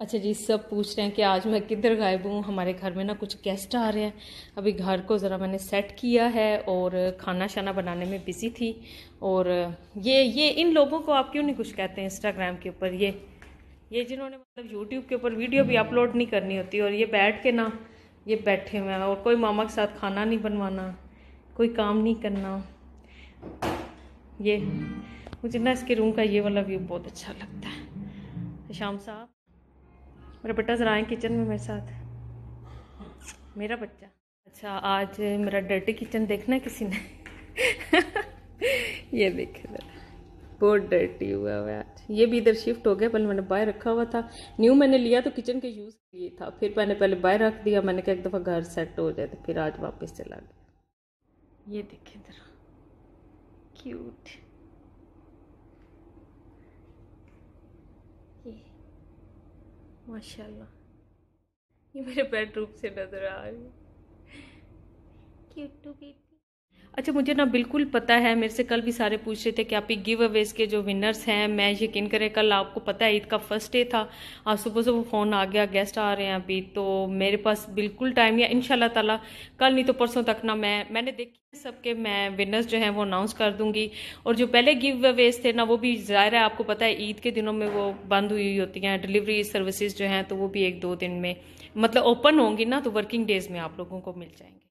अच्छा जी सब पूछ रहे हैं कि आज मैं किधर गायब हूँ हमारे घर में ना कुछ गेस्ट आ रहे हैं अभी घर को ज़रा मैंने सेट किया है और खाना शाना बनाने में बिज़ी थी और ये ये इन लोगों को आप क्यों नहीं कुछ कहते हैं इंस्टाग्राम के ऊपर ये ये जिन्होंने मतलब यूट्यूब के ऊपर वीडियो भी अपलोड नहीं करनी होती और ये बैठ के ना ये बैठे हुए हैं और कोई मामा के साथ खाना नहीं बनवाना कोई काम नहीं करना ये मुझे ना इसके रूम का ये वाला व्यू बहुत अच्छा लगता है शाम साहब मेरा बेटा ज़रा आए किचन में मेरे साथ मेरा बच्चा अच्छा आज मेरा डर्टी किचन देखना है किसी ने ये देखे बहुत डर्टी हुआ हुआ आज ये भी इधर शिफ्ट हो गया पहले मैंने बाय रखा हुआ था न्यू मैंने लिया तो किचन के यूज़ के लिए था फिर मैंने पहले बाय रख दिया मैंने कहा एक दफ़ा घर सेट हो जाए तो फिर आज वापस चला गया ये देखे इधर क्यूट ये माशाल्लाह ये मेरे बेडरूम से नज़र आ रही है क्यूट टू बेटी अच्छा मुझे ना बिल्कुल पता है मेरे से कल भी सारे पूछ रहे थे कि आप गिव अवेज के जो विनर्स हैं मैं यकीन करें कल आपको पता है ईद का फर्स्ट डे था आज सुबह सुबह फ़ोन आ गया गेस्ट आ रहे हैं अभी तो मेरे पास बिल्कुल टाइम या इन ताला कल नहीं तो परसों तक ना मैं मैंने देखी सबके मैं विनर्स जो हैं वो अनाउंस कर दूंगी और जो पहले गिव अवेज थे ना वो भी ज़ाहिर है आपको पता है ईद के दिनों में वो बंद हुई होती हैं डिलीवरी सर्विसेज जो हैं तो वो भी एक दो दिन में मतलब ओपन होंगी ना तो वर्किंग डेज़ में आप लोगों को मिल जाएंगे